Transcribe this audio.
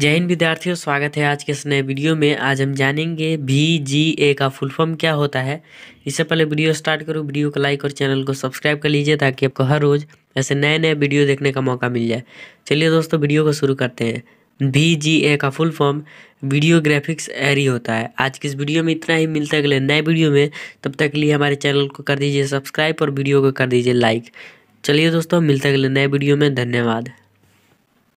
जय हिंद विद्यार्थियों स्वागत है आज के इस नए वीडियो में आज हम जानेंगे भी जी ए का फुल फॉर्म क्या होता है इससे पहले वीडियो स्टार्ट करो वीडियो को लाइक और चैनल को सब्सक्राइब कर लीजिए ताकि आपको हर रोज़ ऐसे नए नए वीडियो देखने का मौका मिल जाए चलिए दोस्तों वीडियो को शुरू करते हैं भी जी ए का full form video graphics array होता है आज की इस वीडियो में इतना ही मिलता है अगले नए वीडियो में तब तक के लिए हमारे चैनल को कर दीजिए सब्सक्राइब और वीडियो को कर दीजिए लाइक चलिए दोस्तों मिलते अगले नए वीडियो में धन्यवाद